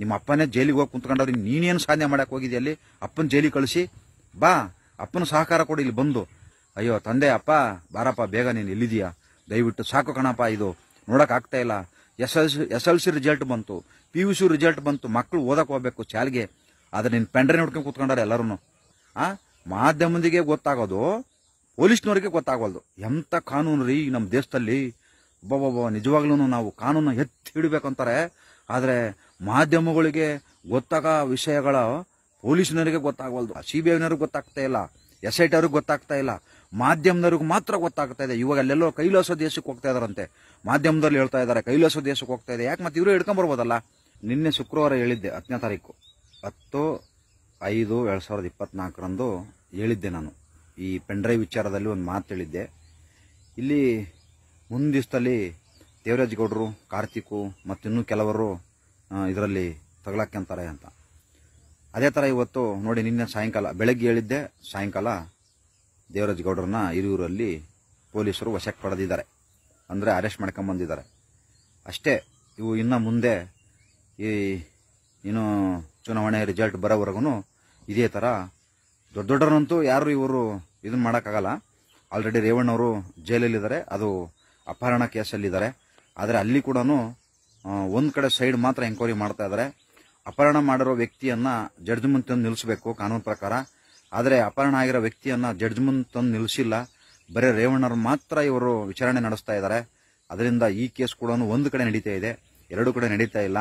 ನಿಮ್ಮ ಅಪ್ಪನೇ ಜೈಲಿಗೆ ಹೋಗಿ ಕುಂತ್ಕೊಂಡವ್ರಿ ನೀನೇನು ಸಾಧನೆ ಮಾಡಕ್ಕೆ ಹೋಗಿದ್ಯಾ ಅಲ್ಲಿ ಅಪ್ಪನ ಜೈಲಿಗೆ ಕಳಿಸಿ ಬಾ ಅಪ್ಪನ ಸಹಕಾರ ಕೊಡಿ ಇಲ್ಲಿ ಬಂದು ಅಯ್ಯೋ ತಂದೆ ಅಪ್ಪ ಬಾರಪ್ಪ ಬೇಗ ನೀನು ಎಲ್ಲಿದೀಯಾ ದಯವಿಟ್ಟು ಸಾಕು ಕಣಪ್ಪ ಇದು ಆಗ್ತಾ ಇಲ್ಲ S L C S L C result ಬಂತು ಪಿ ಯು ಸಿ ರಿಸಲ್ಟ್ ಬಂತು ಮಕ್ಕಳು ಓದಕ್ಕೆ ಹೋಗ್ಬೇಕು ಶಾಲೆಗೆ ಆದರೆ ನಿನ್ನ ಪೆಂಡ್ರೆ ನೋಡ್ಕೊಂಡು ಕೂತ್ಕೊಂಡಾರೆ ಎಲ್ಲರೂ ಆ ಮಾಧ್ಯಮದಿಗೆ ಗೊತ್ತಾಗೋದು ಪೊಲೀಸ್ನವ್ರಿಗೆ ಗೊತ್ತಾಗೋದು ಎಂಥ ಕಾನೂನು ರೀ ನಮ್ಮ ದೇಶದಲ್ಲಿ ಒಬ್ಬೊಬ್ಬ ನಿಜವಾಗ್ಲೂ ನಾವು ಕಾನೂನು ಎತ್ತಿ ಹಿಡಬೇಕಂತಾರೆ ಆದರೆ ಮಾಧ್ಯಮಗಳಿಗೆ ಗೊತ್ತಾಗ ವಿಷಯಗಳ ಪೊಲೀಸ್ನವರಿಗೆ ಗೊತ್ತಾಗವಲ್ದು ಸಿ ಬಿ ಐನವ್ರಿಗೆ ಗೊತ್ತಾಗ್ತಾ ಇಲ್ಲ ಎಸ್ ಐ ಟಿ ಅವ್ರಿಗೆ ಗೊತ್ತಾಗ್ತಾ ಇಲ್ಲ ಮಾಧ್ಯಮದವ್ರಿಗೆ ಮಾತ್ರ ಗೊತ್ತಾಗ್ತಾ ಇದೆ ಇವಾಗ ಅಲ್ಲೆಲ್ಲೋ ಕೈಲಾಸ ದೇಶಕ್ಕೆ ಹೋಗ್ತಾ ಇದಾರಂತೆ ಮಾಧ್ಯಮದಲ್ಲಿ ಹೇಳ್ತಾ ಇದ್ದಾರೆ ಕೈಲಾಸ ದೇಶಕ್ಕೆ ಹೋಗ್ತಾ ಇದೆ ಯಾಕೆ ಮತ್ತೆ ಇವರು ಹಿಡ್ಕೊಂಬರ್ಬೋದಲ್ಲ ನಿನ್ನೆ ಶುಕ್ರವಾರ ಹೇಳಿದ್ದೆ ಹತ್ತನೇ ತಾರೀಕು ಹತ್ತು ಐದು ಎರಡು ಸಾವಿರದ ಇಪ್ಪತ್ನಾಲ್ಕರಂದು ಹೇಳಿದ್ದೆ ನಾನು ಈ ಪೆಂಡ್ರೈವ್ ವಿಚಾರದಲ್ಲಿ ಒಂದು ಮಾತು ಹೇಳಿದ್ದೆ ಇಲ್ಲಿ ಮುಂದಿಸ್ತಲ್ಲಿ ದೇವರಾಜ್ ಗೌಡರು ಕಾರ್ತಿಕು ಮತ್ತಿನ್ನೂ ಕೆಲವರು ಇದರಲ್ಲಿ ಅಂತಾರೆ ಅಂತ ಅದೇ ಥರ ಇವತ್ತು ನೋಡಿ ನಿನ್ನೆ ಸಾಯಂಕಾಲ ಬೆಳಗ್ಗೆ ಹೇಳಿದ್ದೆ ಸಾಯಂಕಾಲ ದೇವರಾಜ್ ಗೌಡ್ರನ್ನ ಹಿರಿಯೂರಲ್ಲಿ ಪೊಲೀಸರು ವಶಕ್ಕೆ ಪಡೆದಿದ್ದಾರೆ ಅಂದರೆ ಅರೆಸ್ಟ್ ಮಾಡ್ಕೊಂಬಂದಿದ್ದಾರೆ ಅಷ್ಟೇ ಇವು ಇನ್ನು ಮುಂದೆ ಈ ಏನು ಚುನಾವಣೆ ರಿಸಲ್ಟ್ ಬರೋವರೆಗೂ ಇದೇ ಥರ ದೊಡ್ಡ ದೊಡ್ಡವರಂತೂ ಯಾರು ಇವರು ಇದನ್ನ ಮಾಡೋಕ್ಕಾಗಲ್ಲ ಆಲ್ರೆಡಿ ರೇವಣ್ಣವರು ಜೈಲಲ್ಲಿದ್ದಾರೆ ಅದು ಅಪಹರಣ ಕೇಸಲ್ಲಿದ್ದಾರೆ ಆದರೆ ಅಲ್ಲಿ ಕೂಡ ಒಂದು ಕಡೆ ಸೈಡ್ ಮಾತ್ರ ಎಂಕ್ವೈರಿ ಮಾಡ್ತಾ ಇದ್ದಾರೆ ಅಪಹರಣ ಮಾಡಿರೋ ವ್ಯಕ್ತಿಯನ್ನ ಜಡ್ಜ್ ಮುಂದೆ ತಂದು ನಿಲ್ಲಿಸಬೇಕು ಕಾನೂನು ಪ್ರಕಾರ ಆದರೆ ಅಪಹರಣ ಆಗಿರೋ ವ್ಯಕ್ತಿಯನ್ನ ಜಡ್ಜ್ ಮುಂದೆ ತಂದು ನಿಲ್ಲಿಸಿಲ್ಲ ಬರೀ ರೇವಣ್ಣರು ಮಾತ್ರ ಇವರು ವಿಚಾರಣೆ ನಡೆಸ್ತಾ ಇದ್ದಾರೆ ಅದರಿಂದ ಈ ಕೇಸ್ ಕೂಡ ಒಂದು ಕಡೆ ನಡೀತಾ ಇದೆ ಎರಡು ಕಡೆ ನಡೀತಾ ಇಲ್ಲ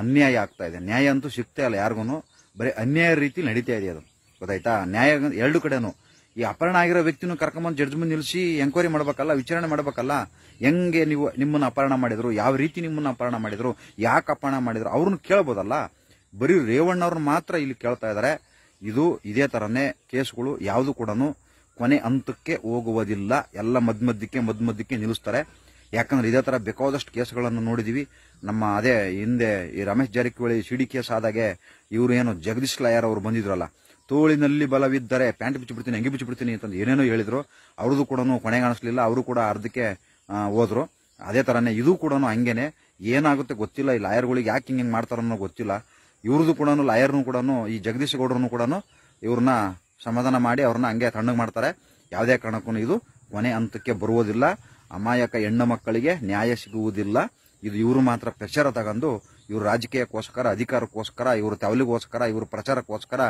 ಅನ್ಯಾಯ ಆಗ್ತಾ ಇದೆ ನ್ಯಾಯ ಅಂತೂ ಸಿಗ್ತಾ ಇಲ್ಲ ಯಾರಿಗೂ ಬರೀ ಅನ್ಯಾಯ ರೀತಿ ನಡೀತಾ ಇದೆ ಅದು ಗೊತ್ತಾಯ್ತಾ ನ್ಯಾಯ ಎರಡು ಕಡೆನೂ ಈ ಅಪಹರಣ ಆಗಿರೋ ವ್ಯಕ್ತಿನೂ ಕರ್ಕೊಂಬಂದು ಜಡ್ಜ್ ಮುಂದೆ ನಿಲ್ಲಿಸಿ ಎಂಕ್ವೈರಿ ಮಾಡಬೇಕಲ್ಲ ವಿಚಾರಣೆ ಮಾಡಬೇಕಲ್ಲ ಹೆಂಗೆ ನೀವು ನಿಮ್ಮನ್ನ ಅಪಹರಣ ಮಾಡಿದ್ರು ಯಾವ ರೀತಿ ನಿಮ್ಮನ್ನ ಅಪಹರಣ ಮಾಡಿದ್ರು ಯಾಕೆ ಅಪಹರಣ ಮಾಡಿದ್ರು ಅವ್ರನ್ನ ಕೇಳ್ಬೋದಲ್ಲ ಬರೀ ಅವ್ರನ್ನ ಮಾತ್ರ ಇಲ್ಲಿ ಕೇಳ್ತಾ ಇದ್ದಾರೆ ಇದು ಇದೇ ತರನೇ ಕೇಸ್ಗಳು ಯಾವುದು ಕೂಡ ಕೊನೆ ಹಂತಕ್ಕೆ ಹೋಗುವುದಿಲ್ಲ ಎಲ್ಲ ಮದ್ ಮಧ್ಯಕ್ಕೆ ಮದ್ ಮಧ್ಯಕ್ಕೆ ನಿಲ್ಲಿಸ್ತಾರೆ ಯಾಕಂದ್ರೆ ಇದೇ ತರ ಬೇಕಾದಷ್ಟು ಕೇಸ್ಗಳನ್ನು ನೋಡಿದೀವಿ ನಮ್ಮ ಅದೇ ಹಿಂದೆ ಈ ರಮೇಶ್ ಜಾರಕಿಹೊಳಿ ಸಿಡಿ ಕೇಸ್ ಆದಾಗೆ ಇವರು ಏನು ಜಗದೀಶ್ ಲಾಯರ್ ಅವರು ಬಂದಿದ್ರಲ್ಲ ತೋಳಿನಲ್ಲಿ ಬಲವಿದ್ದರೆ ಪ್ಯಾಂಟ್ ಬಿಚ್ಚಿಬಿಡ್ತೀನಿ ಬಿಚ್ಚಿ ಬಿಡ್ತೀನಿ ಅಂತಂದು ಏನೇನೋ ಹೇಳಿದ್ರು ಅವ್ರದ್ದು ಕೂಡ ಕೊನೆಗೆ ಅನಿಸ್ಲಿಲ್ಲ ಅವರು ಕೂಡ ಅರ್ಧಕ್ಕೆ ಹೋದ್ರು ಅದೇ ಥರನೇ ಇದು ಕೂಡ ಹಂಗೇನೆ ಏನಾಗುತ್ತೆ ಗೊತ್ತಿಲ್ಲ ಈ ಲಾಯರ್ಗಳಿಗೆ ಯಾಕೆ ಹಿಂಗೆ ಮಾಡ್ತಾರನ್ನೋ ಮಾಡ್ತಾರನ್ನೋ ಗೊತ್ತಿಲ್ಲ ಇವ್ರದ್ದು ಕೂಡ ಲಾಯರ್ನು ಕೂಡ ಈ ಜಗದೀಶ್ ಗೌಡರನ್ನು ಕೂಡ ಇವ್ರನ್ನ ಸಮಾಧಾನ ಮಾಡಿ ಅವ್ರನ್ನ ಹಂಗೆ ತಣ್ಣಗೆ ಮಾಡ್ತಾರೆ ಯಾವುದೇ ಕಾರಣಕ್ಕೂ ಇದು ಕೊನೆ ಹಂತಕ್ಕೆ ಬರುವುದಿಲ್ಲ ಅಮಾಯಕ ಹೆಣ್ಣು ಮಕ್ಕಳಿಗೆ ನ್ಯಾಯ ಸಿಗುವುದಿಲ್ಲ ಇದು ಇವರು ಮಾತ್ರ ಪ್ರೆಷರ್ ತಗೊಂಡು ಇವರು ರಾಜಕೀಯಕ್ಕೋಸ್ಕರ ಅಧಿಕಾರಕ್ಕೋಸ್ಕರ ಇವರು ತವಲಿಗೋಸ್ಕರ ಇವರು ಪ್ರಚಾರಕ್ಕೋಸ್ಕರ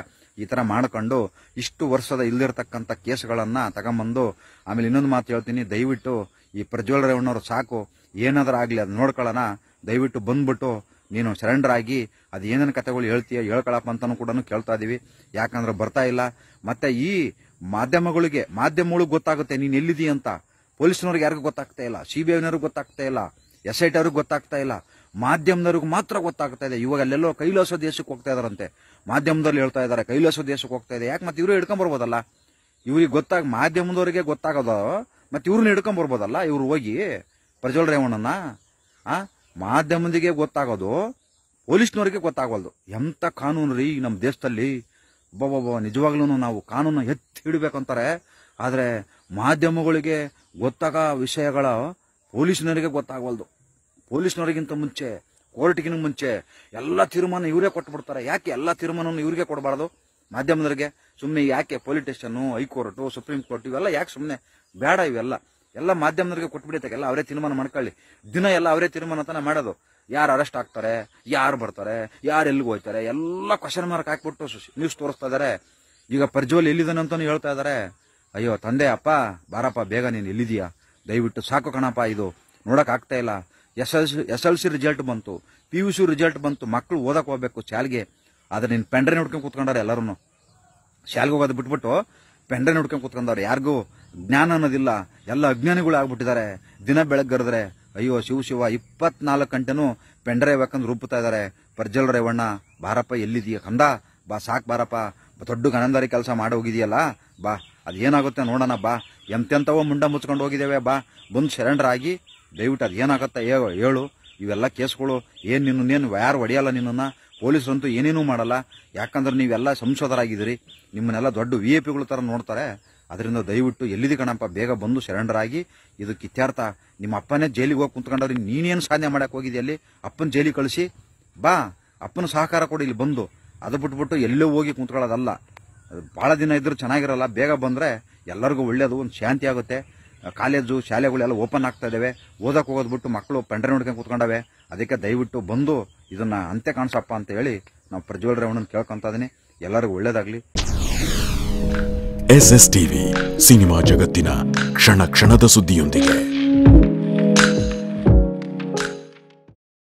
ಈ ಥರ ಮಾಡ್ಕೊಂಡು ಇಷ್ಟು ವರ್ಷದ ಇಲ್ದಿರ್ತಕ್ಕಂಥ ಕೇಸ್ಗಳನ್ನು ತಗೊಂಬಂದು ಆಮೇಲೆ ಇನ್ನೊಂದು ಮಾತು ಹೇಳ್ತೀನಿ ದಯವಿಟ್ಟು ಈ ಪ್ರಜ್ವಲ್ ರೇವಣ್ಣವ್ರು ಸಾಕು ಏನಾದರೂ ಆಗಲಿ ಅದು ನೋಡ್ಕೊಳ್ಳೋಣ ದಯವಿಟ್ಟು ಬಂದ್ಬಿಟ್ಟು ನೀನು ಸರೆಂಡರ್ ಆಗಿ ಅದು ಏನೇನು ಕಥೆಗಳು ಹೇಳ್ತೀಯ ಹೇಳ್ಕೊಳಪ್ಪ ಅಂತಲೂ ಕೂಡ ಕೇಳ್ತಾ ಇದ್ದೀವಿ ಯಾಕಂದ್ರೆ ಬರ್ತಾ ಇಲ್ಲ ಮತ್ತೆ ಈ ಮಾಧ್ಯಮಗಳಿಗೆ ಮಾಧ್ಯಮಗಳಿಗೆ ಗೊತ್ತಾಗುತ್ತೆ ನೀನು ಎಲ್ಲಿದೀಯ ಅಂತ ಪೊಲೀಸ್ನವ್ರಿಗೆ ಯಾರಿಗೂ ಗೊತ್ತಾಗ್ತಾ ಇಲ್ಲ ಸಿ ಬಿ ಐನವ್ರಿಗೆ ಗೊತ್ತಾಗ್ತಾ ಇಲ್ಲ ಟಿ ಅವ್ರಿಗೆ ಗೊತ್ತಾಗ್ತಾ ಇಲ್ಲ ಮಾಧ್ಯಮದವ್ರಿಗೆ ಮಾತ್ರ ಗೊತ್ತಾಗ್ತಾ ಇದೆ ಇವಾಗ ಅಲ್ಲೆಲ್ಲೋ ಕೈಲಾಸ ದೇಶಕ್ಕೆ ಹೋಗ್ತಾ ಇದಾರಂತೆ ಮಾಧ್ಯಮದಲ್ಲಿ ಹೇಳ್ತಾ ಇದ್ದಾರೆ ಕೈಲಾಸ ದೇಶಕ್ಕೆ ಹೋಗ್ತಾ ಇದೆ ಯಾಕೆ ಮತ್ತೆ ಇವರು ಹಿಡ್ಕೊಂಬರ್ಬೋದಲ್ಲ ಇವ್ರಿಗೆ ಗೊತ್ತಾಗ ಮಾಧ್ಯಮದವರಿಗೆ ಗೊತ್ತಾಗೋದು ಮತ್ತೆ ಇವ್ರನ್ನ ಹಿಡ್ಕೊಂಬರ್ಬೋದಲ್ಲ ಇವ್ರು ಹೋಗಿ ಪ್ರಜ್ವಲ್ ರೇವಣ್ಣನ ಆ ಮಾಧ್ಯಮದಿಗೆ ಗೊತ್ತಾಗೋದು ಪೊಲೀಸ್ನವರಿಗೆ ಗೊತ್ತಾಗವಲ್ದು ಎಂಥ ಕಾನೂನು ರೀ ನಮ್ಮ ದೇಶದಲ್ಲಿ ಒಬ್ಬೊಬ್ಬ ನಿಜವಾಗ್ಲೂ ನಾವು ಕಾನೂನು ಎತ್ತಿ ಹಿಡಬೇಕಂತಾರೆ ಆದರೆ ಮಾಧ್ಯಮಗಳಿಗೆ ಗೊತ್ತಾಗ ವಿಷಯಗಳ ಪೊಲೀಸ್ನವರಿಗೆ ಗೊತ್ತಾಗವಲ್ದು ಪೊಲೀಸ್ನವರಿಗಿಂತ ಮುಂಚೆ ಕೋರ್ಟ್ಗಿನ ಮುಂಚೆ ಎಲ್ಲ ತೀರ್ಮಾನ ಇವರೇ ಕೊಟ್ಬಿಡ್ತಾರೆ ಯಾಕೆ ಎಲ್ಲ ತೀರ್ಮಾನವನ್ನು ಇವರಿಗೆ ಕೊಡಬಾರ್ದು ಮಾಧ್ಯಮದವರಿಗೆ ಸುಮ್ಮನೆ ಯಾಕೆ police station high court Supreme Court ಇವೆಲ್ಲ ಯಾಕೆ ಸುಮ್ಮನೆ ಬೇಡ ಇವೆಲ್ಲ ಎಲ್ಲ ಮಾಧ್ಯಮದವರಿಗೆ ಕೊಟ್ಬಿಡುತ್ತೆ ಎಲ್ಲ ಅವರೇ ತೀರ್ಮಾನ ಮಾಡ್ಕೊಳ್ಳಿ ದಿನ ಎಲ್ಲ ಅವರೇ ತೀರ್ಮಾನ ತಾನೇ ಮಾಡೋದು ಯಾರು ಅರೆಸ್ಟ್ ಆಗ್ತಾರೆ ಯಾರು ಬರ್ತಾರೆ ಯಾರು ಎಲ್ಲಿಗೆ ಹೋಗ್ತಾರೆ ಎಲ್ಲ ಕ್ವಶನ್ ಮಾರ್ಕ್ ಹಾಕ್ಬಿಟ್ಟು ನ್ಯೂಸ್ ತೋರಿಸ್ತಾ ಇದ್ದಾರೆ ಈಗ ಪ್ರಜ್ವಲ್ ಎಲ್ಲಿದ್ದಾನೆ ಅಂತಾನು ಹೇಳ್ತಾ ಇದ್ದಾರೆ ಅಯ್ಯೋ ತಂದೆ ಅಪ್ಪ ಬಾರಪ್ಪ ಬೇಗ ನೀನು ಎಲ್ಲಿದೀಯಾ ದಯವಿಟ್ಟು ಸಾಕು ಕಣಪ್ಪ ಇದು ನೋಡೋಕ್ಕಾಗ್ತಾ ಇಲ್ಲ S L C S L C result ಬಂತು ಪಿ ಯು ಸಿ ರಿಸಲ್ಟ್ ಬಂತು ಮಕ್ಕಳು ಓದಕ್ಕೆ ಹೋಗ್ಬೇಕು ಶಾಲೆಗೆ ಆದರೆ ನೀನು ಪೆಂಡ್ರೆ ನೋಡ್ಕೊಂಡು ಕೂತ್ಕೊಂಡಾರೆ ಎಲ್ಲರೂ ಶಾಲೆಗೆ ಹೋಗೋದು ಬಿಟ್ಬಿಟ್ಟು ಪೆಂಡ್ರೆ ನೋಡ್ಕೊಂಡು ಕೂತ್ಕೊಂಡವ್ರು ಯಾರಿಗೂ ಜ್ಞಾನ ಅನ್ನೋದಿಲ್ಲ ಎಲ್ಲ ಅಜ್ಞಾನಿಗಳು ಆಗ್ಬಿಟ್ಟಿದ್ದಾರೆ ದಿನ ಬೆಳಗ್ಗರೆದ್ರೆ ಅಯ್ಯೋ ಶಿವ ಶಿವ ಇಪ್ಪತ್ನಾಲ್ಕು ಗಂಟೆನು ಪೆಂಡ್ರೆ ಬೇಕಂದ್ರೆ ರೂಪುತ್ತಾ ಇದ್ದಾರೆ ಪರ್ಜಲ್ ರೇವಣ್ಣ ಬಾರಪ್ಪ ಎಲ್ಲಿದೀಯ ಕಂದ ಬಾ ಸಾಕು ಬಾರಪ್ಪ ದೊಡ್ಡ ಗಣಂದಾರಿ ಕೆಲಸ ಮಾಡಿ ಹೋಗಿದೆಯಲ್ಲ ಬಾ ಅದೇನಾಗುತ್ತೆ ನೋಡೋಣ ಬಾ ಎಂತೆಂಥವೋ ಮುಂಡ ಮುಚ್ಕೊಂಡು ಹೋಗಿದ್ದೇವೆ ಬಾ ಬಂದು ಶರಣರಾಗಿ ದಯವಿಟ್ಟು ಅದು ಏನಾಗತ್ತೆ ಹೇಳು ಇವೆಲ್ಲ ಕೇಸ್ಗಳು ಏನು ನಿನ್ನನ್ನೇನು ಯಾರು ಹೊಡೆಯಲ್ಲ ನಿನ್ನನ್ನು ಪೊಲೀಸರಂತೂ ಏನೇನೂ ಮಾಡಲ್ಲ ಯಾಕಂದ್ರೆ ನೀವೆಲ್ಲ ಸಂಸದರಾಗಿದ್ದೀರಿ ನಿಮ್ಮನ್ನೆಲ್ಲ ದೊಡ್ಡ ವಿ ಎ ಪಿಗಳು ಥರ ನೋಡ್ತಾರೆ ಅದರಿಂದ ದಯವಿಟ್ಟು ಎಲ್ಲಿದೆ ಕಣಪ್ಪ ಬೇಗ ಬಂದು ಸೆರೆಂಡರ್ ಆಗಿ ಇದು ಇತ್ಯಾರ್ಥ ನಿಮ್ಮ ಅಪ್ಪನೇ ಜೈಲಿಗೆ ಹೋಗಿ ಕುಂತ್ಕೊಂಡ್ರೆ ನೀನೇನು ಸಾಧನೆ ಮಾಡಕ್ಕೆ ಹೋಗಿದ್ದೆ ಅಲ್ಲಿ ಅಪ್ಪನ ಜೈಲಿಗೆ ಕಳಿಸಿ ಬಾ ಅಪ್ಪನ ಸಹಕಾರ ಕೊಡಿ ಇಲ್ಲಿ ಬಂದು ಅದು ಬಿಟ್ಬಿಟ್ಟು ಎಲ್ಲೋ ಹೋಗಿ ಕುಂತ್ಕೊಳ್ಳೋದಲ್ಲ ಭಾಳ ದಿನ ಇದ್ರೂ ಚೆನ್ನಾಗಿರಲ್ಲ ಬೇಗ ಬಂದರೆ ಎಲ್ಲರಿಗೂ ಒಳ್ಳೆಯದು ಒಂದು ಶಾಂತಿ ಆಗುತ್ತೆ ಕಾಲೇಜು ಶಾಲೆಗಳೆಲ್ಲ ಓಪನ್ ಆಗ್ತಾ ಇದಾವೆ ಓದಕ್ಕೆ ಹೋಗೋದು ಬಿಟ್ಟು ಮಕ್ಕಳು ಪೆಂಡ್ರೆ ನೋಡ್ಕೊಂಡು ಕೂತ್ಕೊಂಡವೆ ಅದಕ್ಕೆ ದಯವಿಟ್ಟು ಬಂದು ಇದನ್ನ ಅಂತ್ಯ ಕಾಣಿಸಪ್ಪ ಅಂತ ಹೇಳಿ ನಾವು ಪ್ರಜ್ವಲ್ ರೇವಣ್ಣನ ಕೇಳ್ಕೊಂತ ಇದೀನಿ ಎಲ್ಲರಿಗೂ ಒಳ್ಳೇದಾಗ್ಲಿ ಎಸ್ ಎಸ್ ಟಿವಿ ಸಿನಿಮಾ ಜಗತ್ತಿನ ಕ್ಷಣ ಕ್ಷಣದ ಸುದ್ದಿಯೊಂದಿಗೆ